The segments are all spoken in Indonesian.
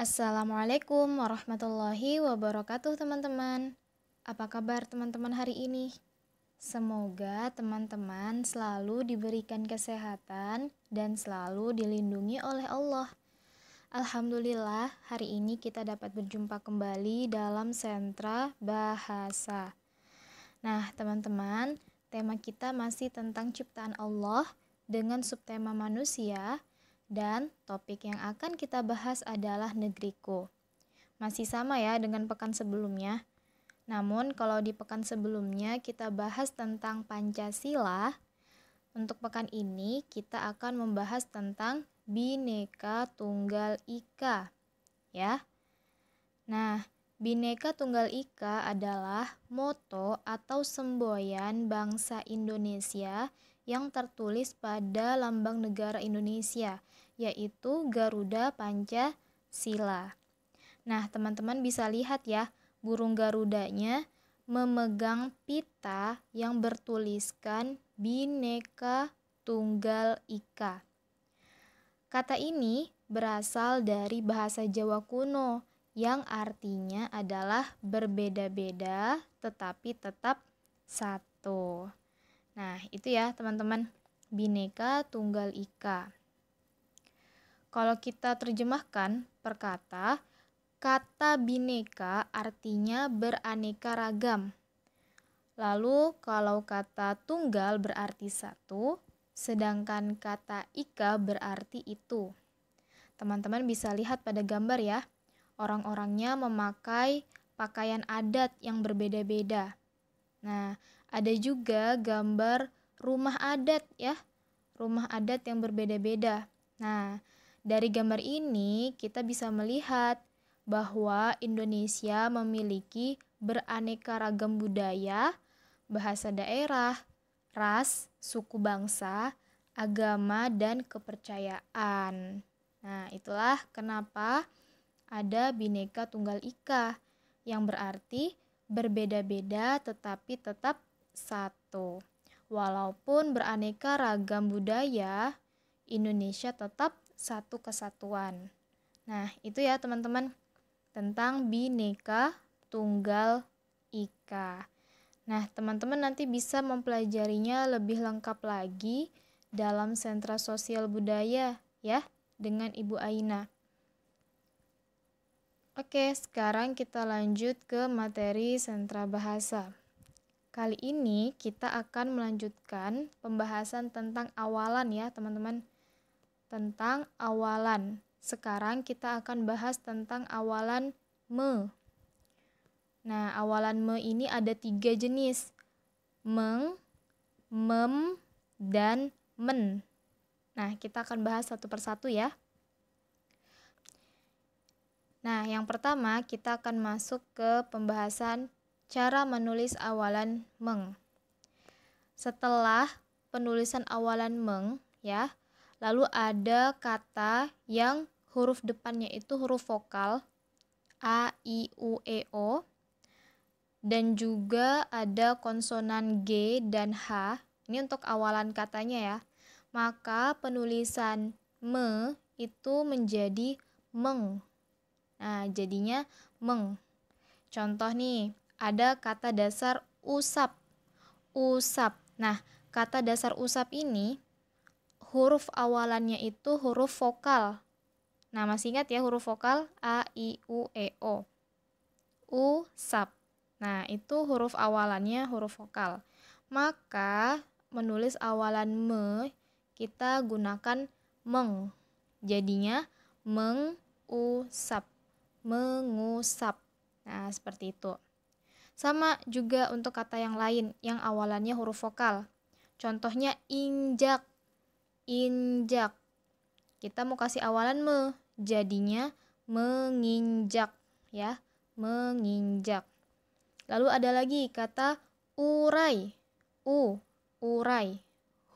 Assalamualaikum warahmatullahi wabarakatuh teman-teman. Apa kabar teman-teman hari ini? Semoga teman-teman selalu diberikan kesehatan dan selalu dilindungi oleh Allah. Alhamdulillah, hari ini kita dapat berjumpa kembali dalam sentra bahasa. Nah, teman-teman, tema kita masih tentang ciptaan Allah dengan subtema manusia dan topik yang akan kita bahas adalah negeriku. Masih sama ya dengan pekan sebelumnya. Namun kalau di pekan sebelumnya kita bahas tentang Pancasila, untuk pekan ini kita akan membahas tentang bineka Tunggal Ika. Ya. Nah, Bhinneka Tunggal Ika adalah moto atau semboyan bangsa Indonesia yang tertulis pada lambang negara Indonesia, yaitu Garuda Pancasila. Nah, teman-teman bisa lihat ya, burung garudanya memegang pita yang bertuliskan Bhinneka Tunggal Ika. Kata ini berasal dari bahasa Jawa kuno yang artinya adalah berbeda-beda tetapi tetap satu. Nah, itu ya teman-teman, Bineka Tunggal Ika. Kalau kita terjemahkan per kata, kata bineka artinya beraneka ragam. Lalu kalau kata tunggal berarti satu, sedangkan kata ika berarti itu. Teman-teman bisa lihat pada gambar ya. Orang-orangnya memakai pakaian adat yang berbeda-beda. Nah, ada juga gambar rumah adat ya. Rumah adat yang berbeda-beda. Nah, dari gambar ini kita bisa melihat bahwa Indonesia memiliki beraneka ragam budaya, bahasa daerah, ras, suku bangsa, agama, dan kepercayaan. Nah, itulah kenapa ada bineka tunggal ika yang berarti berbeda-beda tetapi tetap satu. Walaupun beraneka ragam budaya, Indonesia tetap satu kesatuan. Nah, itu ya teman-teman tentang bineka tunggal ika. Nah, teman-teman nanti bisa mempelajarinya lebih lengkap lagi dalam sentra sosial budaya ya dengan Ibu Aina. Oke, sekarang kita lanjut ke materi sentra bahasa. Kali ini kita akan melanjutkan pembahasan tentang awalan ya, teman-teman. Tentang awalan. Sekarang kita akan bahas tentang awalan me. Nah, awalan me ini ada tiga jenis. Meng, mem, dan men. Nah, kita akan bahas satu persatu ya. Nah, yang pertama kita akan masuk ke pembahasan cara menulis awalan meng. Setelah penulisan awalan meng, ya, lalu ada kata yang huruf depannya itu huruf vokal a, i, u, e, o dan juga ada konsonan g dan h. Ini untuk awalan katanya ya. Maka penulisan me itu menjadi meng Nah, jadinya meng. Contoh nih, ada kata dasar usap. Usap. Nah, kata dasar usap ini huruf awalannya itu huruf vokal. Nah, masih ingat ya huruf vokal a, i, u, e, o. Usap. Nah, itu huruf awalannya huruf vokal. Maka menulis awalan me kita gunakan meng. Jadinya mengusap mengusap. Nah, seperti itu. Sama juga untuk kata yang lain yang awalannya huruf vokal. Contohnya injak. Injak. Kita mau kasih awalan me, jadinya menginjak ya, menginjak. Lalu ada lagi kata urai. U, urai.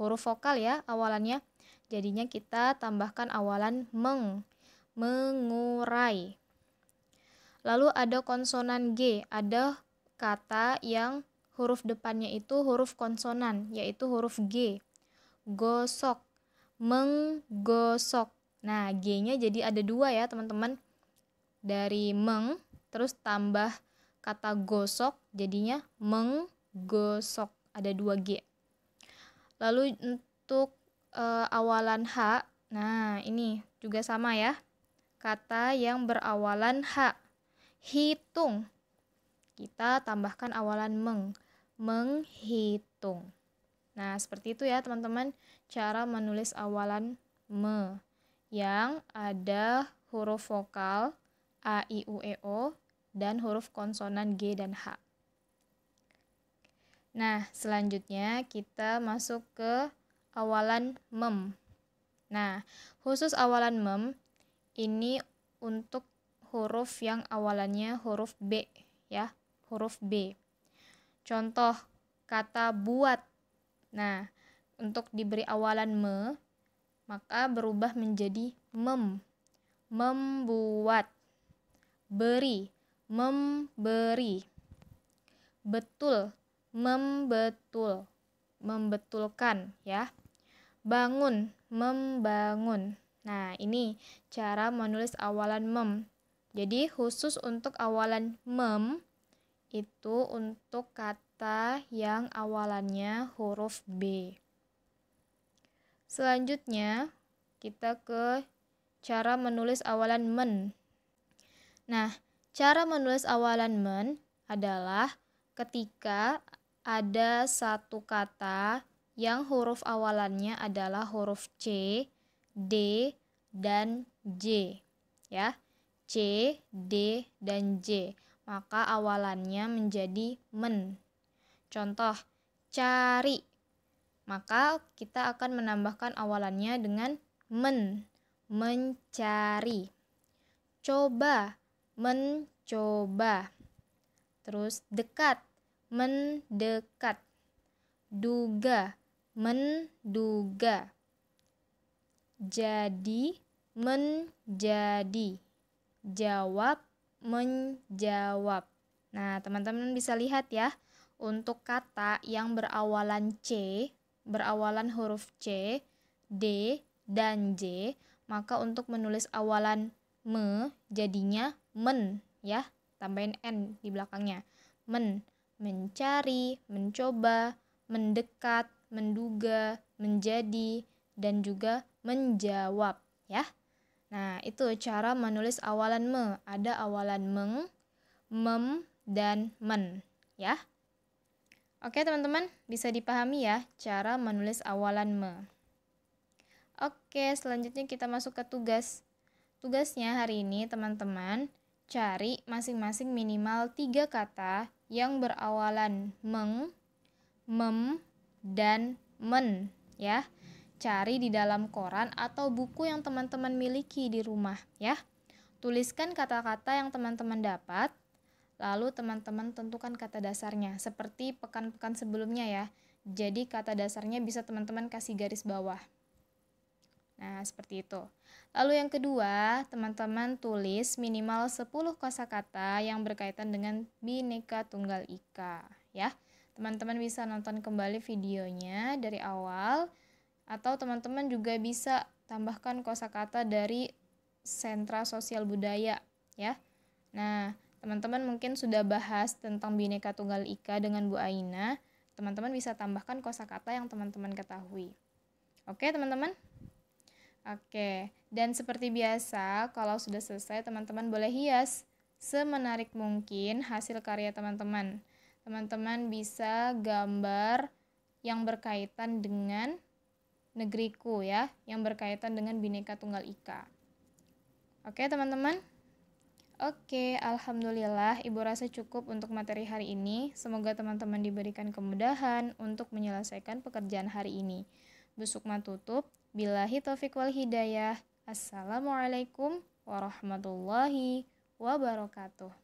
Huruf vokal ya awalannya. Jadinya kita tambahkan awalan meng, mengurai. Lalu ada konsonan G, ada kata yang huruf depannya itu huruf konsonan, yaitu huruf G. Gosok, menggosok. Nah, G-nya jadi ada dua ya teman-teman. Dari meng, terus tambah kata gosok, jadinya menggosok. Ada dua G. Lalu untuk e, awalan H, nah ini juga sama ya. Kata yang berawalan H hitung. Kita tambahkan awalan meng, menghitung. Nah, seperti itu ya teman-teman cara menulis awalan me yang ada huruf vokal a, i, u, e, o dan huruf konsonan g dan h. Nah, selanjutnya kita masuk ke awalan mem. Nah, khusus awalan mem ini untuk huruf yang awalannya huruf B ya, huruf B. Contoh kata buat. Nah, untuk diberi awalan me, maka berubah menjadi mem. Membuat. Beri, memberi. Betul, membetul. Membetulkan ya. Bangun, membangun. Nah, ini cara menulis awalan mem. Jadi khusus untuk awalan mem itu untuk kata yang awalannya huruf B. Selanjutnya kita ke cara menulis awalan men. Nah, cara menulis awalan men adalah ketika ada satu kata yang huruf awalannya adalah huruf C, D, dan J. Ya, C, D, dan J, maka awalannya menjadi men. Contoh, cari. Maka kita akan menambahkan awalannya dengan men, mencari. Coba, mencoba. Terus dekat, mendekat. Duga, menduga. Jadi, menjadi jawab, menjawab. Nah, teman-teman bisa lihat ya, untuk kata yang berawalan C, berawalan huruf C, D, dan J, maka untuk menulis awalan me jadinya men ya, tambahin n di belakangnya. Men, mencari, mencoba, mendekat, menduga, menjadi, dan juga menjawab ya. Nah, itu cara menulis awalan me. Ada awalan meng, mem, dan men, ya. Oke, teman-teman, bisa dipahami ya cara menulis awalan me. Oke, selanjutnya kita masuk ke tugas. Tugasnya hari ini, teman-teman, cari masing-masing minimal tiga kata yang berawalan meng, mem, dan men, ya. Cari di dalam koran atau buku yang teman-teman miliki di rumah ya. Tuliskan kata-kata yang teman-teman dapat, lalu teman-teman tentukan kata dasarnya seperti pekan-pekan sebelumnya ya. Jadi kata dasarnya bisa teman-teman kasih garis bawah. Nah, seperti itu. Lalu yang kedua, teman-teman tulis minimal 10 kosakata yang berkaitan dengan Bhinneka Tunggal Ika, ya. Teman-teman bisa nonton kembali videonya dari awal atau teman-teman juga bisa tambahkan kosakata dari sentra sosial budaya ya. Nah, teman-teman mungkin sudah bahas tentang Bhinneka Tunggal Ika dengan Bu Aina. Teman-teman bisa tambahkan kosakata yang teman-teman ketahui. Oke, teman-teman? Oke, dan seperti biasa, kalau sudah selesai teman-teman boleh hias semenarik mungkin hasil karya teman-teman. Teman-teman bisa gambar yang berkaitan dengan negeriku ya yang berkaitan dengan Bhinneka Tunggal Ika. Oke, teman-teman. Oke, alhamdulillah Ibu rasa cukup untuk materi hari ini. Semoga teman-teman diberikan kemudahan untuk menyelesaikan pekerjaan hari ini. Besok tutup. Bilahi taufik wal hidayah. Assalamualaikum warahmatullahi wabarakatuh.